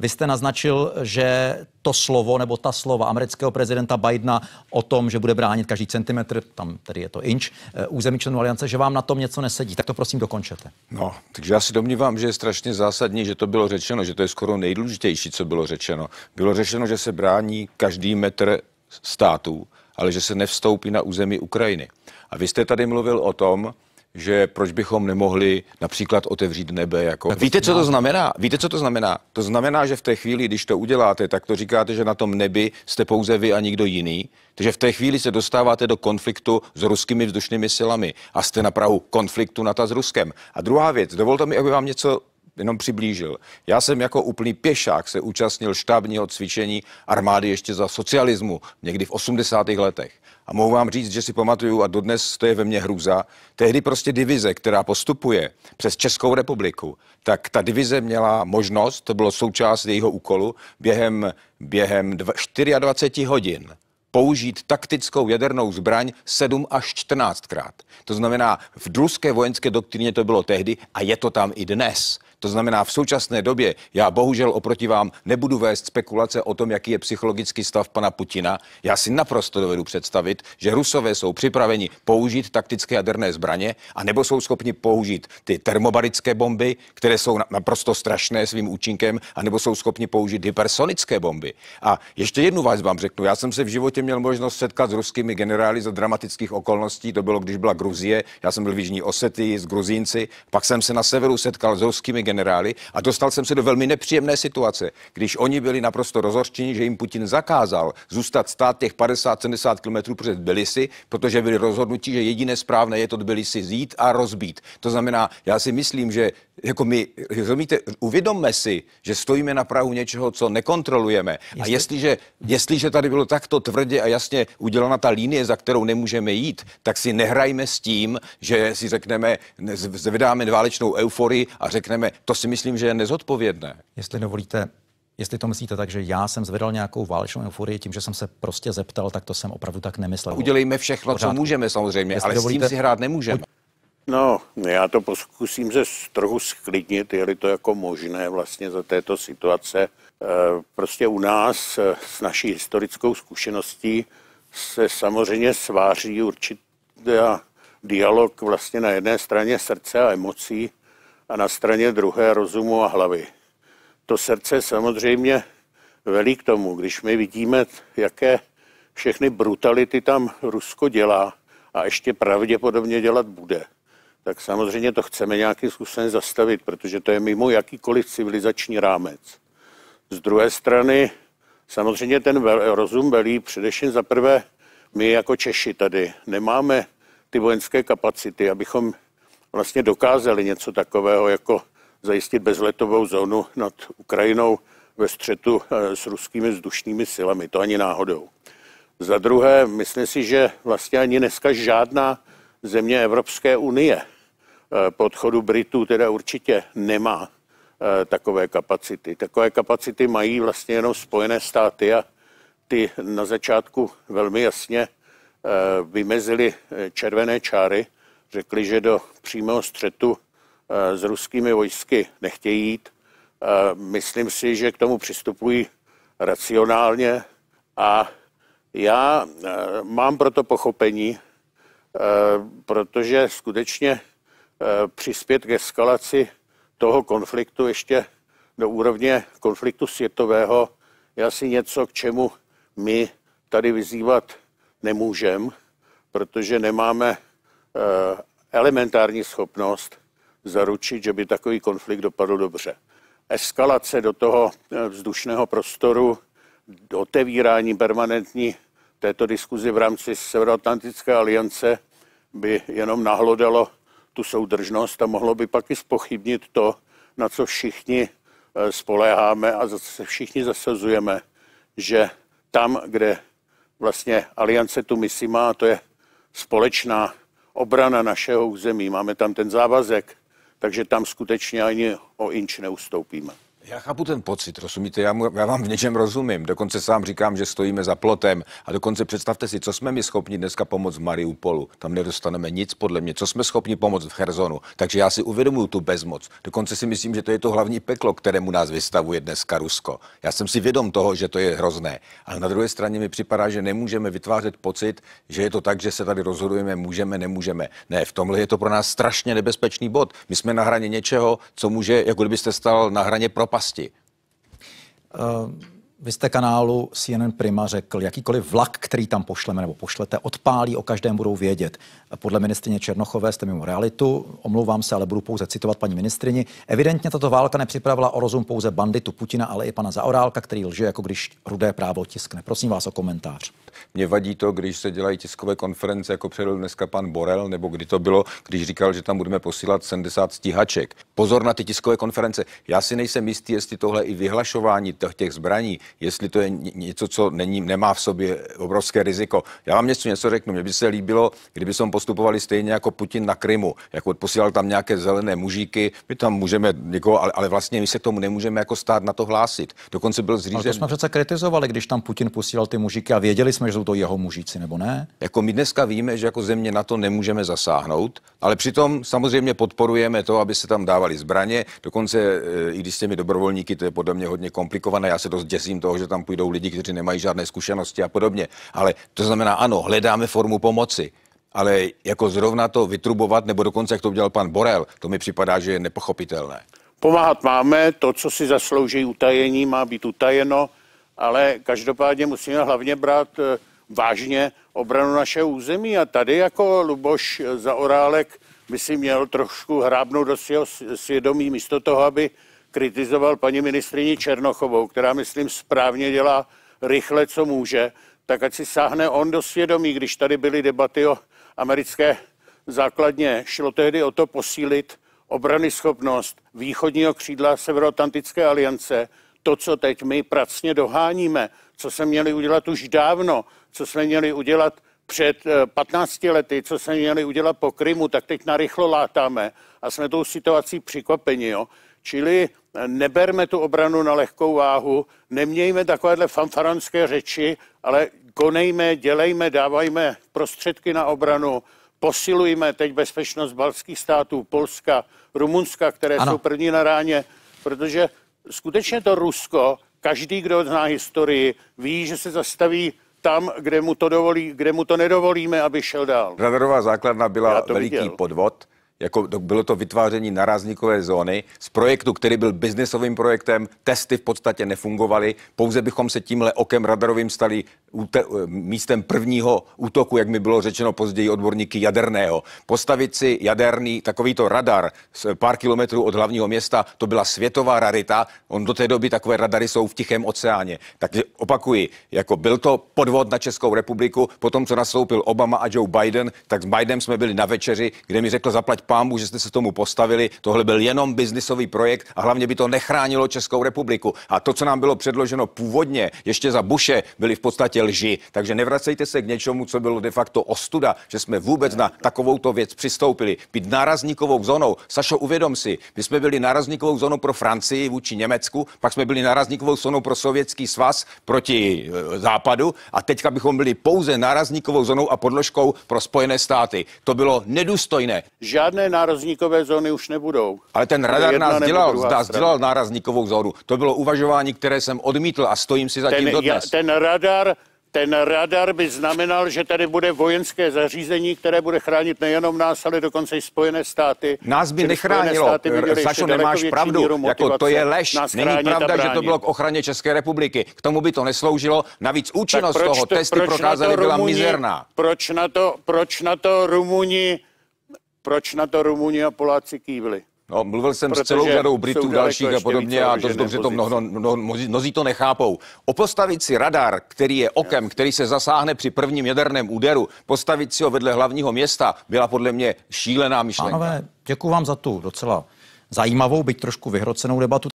Vy jste naznačil, že to slovo nebo ta slova amerického prezidenta Bidena o tom, že bude bránit každý centimetr, tam tedy je to inč, eh, území členů aliance, že vám na tom něco nesedí. Tak to prosím dokončete. No, takže já si domnívám, že je strašně zásadní, že to bylo řečeno, že to je skoro nejdůležitější, co bylo řečeno. Bylo řečeno, že se brání každý metr států, ale že se nevstoupí na území Ukrajiny. A vy jste tady mluvil o tom, že proč bychom nemohli například otevřít nebe jako... Tak Víte, co to znamená? Víte, co to znamená? To znamená, že v té chvíli, když to uděláte, tak to říkáte, že na tom nebi jste pouze vy a nikdo jiný. Takže v té chvíli se dostáváte do konfliktu s ruskými vzdušnými silami a jste na Prahu konfliktu ta s Ruskem. A druhá věc, dovolte mi, aby vám něco jenom přiblížil. Já jsem jako úplný pěšák se účastnil štábního cvičení armády ještě za socialismu, někdy v 80. letech. A mohu vám říct, že si pamatuju, a dodnes to je ve mně hrůza, tehdy prostě divize, která postupuje přes Českou republiku, tak ta divize měla možnost, to bylo součást jejího úkolu, během, během 24 hodin použít taktickou jadernou zbraň 7 až 14krát. To znamená, v druské vojenské doktríně to bylo tehdy a je to tam i dnes. To znamená, v současné době já bohužel oproti vám nebudu vést spekulace o tom, jaký je psychologický stav pana Putina. Já si naprosto dovedu představit, že Rusové jsou připraveni použít taktické jaderné zbraně, a nebo jsou schopni použít ty termobarické bomby, které jsou naprosto strašné svým účinkem, a nebo jsou schopni použít hypersonické bomby. A ještě jednu vás vám řeknu. Já jsem se v životě měl možnost setkat s ruskými generály za dramatických okolností. To bylo, když byla Gruzie. Já jsem byl v Jižní Osety s Gruzínci. Pak jsem se na severu setkal s ruskými generály a dostal jsem se do velmi nepříjemné situace, když oni byli naprosto rozhořčeni, že jim Putin zakázal zůstat stát těch 50-70 kilometrů před Tbilisi, protože byli rozhodnutí, že jediné správné je to Tbilisi zít a rozbít. To znamená, já si myslím, že jako my, rozumíte, uvědomme si, že stojíme na Prahu něčeho, co nekontrolujeme. Jestli... A jestliže, jestliže tady bylo takto tvrdě a jasně udělána ta linie, za kterou nemůžeme jít, tak si nehrajme s tím, že si řekneme, zvedáme válečnou euforii a řekneme, to si myslím, že je nezodpovědné. Jestli dovolíte, Jestli to myslíte tak, že já jsem zvedal nějakou válečnou euforii tím, že jsem se prostě zeptal, tak to jsem opravdu tak nemyslel. A udělejme všechno, Pořádku. co můžeme samozřejmě, Jestli ale dovolíte, s tím si hrát nemůžeme. No, já to poskusím se trochu sklidnit, je to jako možné vlastně za této situace. Eh, prostě u nás eh, s naší historickou zkušeností se samozřejmě sváří určitý dialog vlastně na jedné straně srdce a emocí a na straně druhé rozumu a hlavy. To srdce samozřejmě velí k tomu, když my vidíme, jaké všechny brutality tam Rusko dělá a ještě pravděpodobně dělat bude, tak samozřejmě to chceme nějakým způsobem zastavit, protože to je mimo jakýkoliv civilizační rámec. Z druhé strany samozřejmě ten rozum velí především za prvé my jako Češi tady nemáme ty vojenské kapacity, abychom vlastně dokázali něco takového jako zajistit bezletovou zónu nad Ukrajinou ve střetu eh, s ruskými vzdušnými silami. To ani náhodou. Za druhé, myslím si, že vlastně ani dneska žádná země Evropské unie e, po odchodu Britů teda určitě nemá e, takové kapacity. Takové kapacity mají vlastně jenom Spojené státy a ty na začátku velmi jasně e, vymezili červené čáry, řekli, že do přímého střetu s ruskými vojsky nechtějí jít. Myslím si, že k tomu přistupují racionálně a já mám proto pochopení, Eh, protože skutečně eh, přispět k eskalaci toho konfliktu ještě do úrovně konfliktu světového je asi něco, k čemu my tady vyzývat nemůžeme, protože nemáme eh, elementární schopnost zaručit, že by takový konflikt dopadl dobře. Eskalace do toho vzdušného prostoru, otevírání permanentní této diskuzi v rámci Severoatlantické aliance by jenom nahlodalo tu soudržnost a mohlo by pak i spochybnit to, na co všichni eh, spoléháme a za co se všichni zasazujeme, že tam, kde vlastně aliance tu misi má, to je společná obrana našeho území, máme tam ten závazek, takže tam skutečně ani o inč neustoupíme. Já chápu ten pocit, rozumíte, já, mu, já vám v něčem rozumím. Dokonce sám říkám, že stojíme za plotem. A dokonce představte si, co jsme my schopni dneska pomoct v Mariupolu. Tam nedostaneme nic, podle mě. Co jsme schopni pomoct v Herzonu. Takže já si uvědomuju tu bezmoc. Dokonce si myslím, že to je to hlavní peklo, kterému nás vystavuje dneska Rusko. Já jsem si vědom toho, že to je hrozné. Ale na druhé straně mi připadá, že nemůžeme vytvářet pocit, že je to tak, že se tady rozhodujeme, můžeme, nemůžeme. Ne, v tomhle je to pro nás strašně nebezpečný bod. My jsme na hraně něčeho, co může, jako kdybyste stal na hraně pro propasti? Uh, vy jste kanálu CNN Prima řekl, jakýkoliv vlak, který tam pošleme nebo pošlete, odpálí, o každém budou vědět. Podle ministrině Černochové jste mimo realitu, omlouvám se, ale budu pouze citovat paní ministrini. Evidentně tato válka nepřipravila o rozum pouze banditu Putina, ale i pana Zaorálka, který lže, jako když rudé právo tiskne. Prosím vás o komentář. Mě vadí to, když se dělají tiskové konference, jako předl dneska pan Borel, nebo kdy to bylo, když říkal, že tam budeme posílat 70 stíhaček. Pozor na ty tiskové konference. Já si nejsem jistý, jestli tohle i vyhlašování těch zbraní, jestli to je něco, co není, nemá v sobě obrovské riziko. Já vám něco, něco řeknu. Mně by se líbilo, kdyby jsme postupovali stejně jako Putin na Krymu, jako posílal tam nějaké zelené mužíky, my tam můžeme někoho, ale, ale vlastně my se k tomu nemůžeme jako stát na to hlásit. Dokonce byl zřízen. Ale to jsme přece kritizovali, když tam Putin posílal ty mužíky a věděli jsme, že jsou to jeho mužíci nebo ne? Jako my dneska víme, že jako země na to nemůžeme zasáhnout, ale přitom samozřejmě podporujeme to, aby se tam dávali zbraně. Dokonce e, i když s těmi dobrovolníky, to je podle mě hodně komplikované. Já se dost děsím toho, že tam půjdou lidi, kteří nemají žádné zkušenosti a podobně. Ale to znamená, ano, hledáme formu pomoci. Ale jako zrovna to vytrubovat, nebo dokonce, jak to udělal pan Borel, to mi připadá, že je nepochopitelné. Pomáhat máme, to, co si zaslouží utajení, má být utajeno ale každopádně musíme hlavně brát eh, vážně obranu našeho území a tady jako Luboš Zaorálek by si měl trošku hrábnout do svého svědomí místo toho, aby kritizoval paní ministrině Černochovou, která, myslím, správně dělá rychle, co může, tak ať si sáhne on do svědomí, když tady byly debaty o americké základně. Šlo tehdy o to posílit obrany schopnost východního křídla Severoatlantické aliance, to, co teď my pracně doháníme, co jsme měli udělat už dávno, co jsme měli udělat před 15 eh, lety, co jsme měli udělat po Krymu, tak teď narychlo látáme a jsme tou situací přikvapeni. Jo? Čili eh, neberme tu obranu na lehkou váhu, nemějme takovéhle fanfaranské řeči, ale konejme, dělejme, dávajme prostředky na obranu, posilujme teď bezpečnost balských států, Polska, Rumunska, které ano. jsou první na ráně, protože skutečně to Rusko, každý, kdo zná historii, ví, že se zastaví tam, kde mu to, dovolí, kde mu to nedovolíme, aby šel dál. Radarová základna byla veliký podvod jako bylo to vytváření narazníkové zóny z projektu, který byl biznesovým projektem, testy v podstatě nefungovaly, pouze bychom se tímhle okem radarovým stali úte- eh, místem prvního útoku, jak mi bylo řečeno později odborníky jaderného. Postavit si jaderný takovýto radar z pár kilometrů od hlavního města, to byla světová rarita, on do té doby takové radary jsou v Tichém oceáně. Takže opakuji, jako byl to podvod na Českou republiku, potom co nastoupil Obama a Joe Biden, tak s Bidenem jsme byli na večeři, kde mi řekl zaplať pámu, že jste se tomu postavili. Tohle byl jenom biznisový projekt a hlavně by to nechránilo Českou republiku. A to, co nám bylo předloženo původně, ještě za Buše, byly v podstatě lži. Takže nevracejte se k něčemu, co bylo de facto ostuda, že jsme vůbec na takovouto věc přistoupili. Být nárazníkovou zónou. Sašo, uvědom si, my jsme byli nárazníkovou zónou pro Francii vůči Německu, pak jsme byli nárazníkovou zónou pro Sovětský svaz proti e, Západu a teďka bychom byli pouze nárazníkovou zónou a podložkou pro Spojené státy. To bylo nedůstojné. Žádné žádné nárazníkové zóny už nebudou. Ale ten radar nás dělal, zda, dělal nárazníkovou zónu. To bylo uvažování, které jsem odmítl a stojím si za tím ten, dodnes. ten radar ten radar by znamenal, že tady bude vojenské zařízení, které bude chránit nejenom nás, ale dokonce i Spojené státy. Nás by nechránilo. Eh, Sašo, nemáš pravdu. Jako to je lež. Není pravda, že to bylo k ochraně České republiky. K tomu by to nesloužilo. Navíc účinnost toho to, testy prokázaly byla mizerná. Proč na to, proč na to Rumuni proč na to Rumuni a Poláci kývili. No, mluvil jsem Protože s celou řadou Britů, dalších a podobně a dost dobře to mnoho, mnoho, mnozí to nechápou. O si radar, který je okem, který se zasáhne při prvním jaderném úderu, postavit si ho vedle hlavního města, byla podle mě šílená myšlenka. Pánové, děkuji vám za tu docela zajímavou, byť trošku vyhrocenou debatu.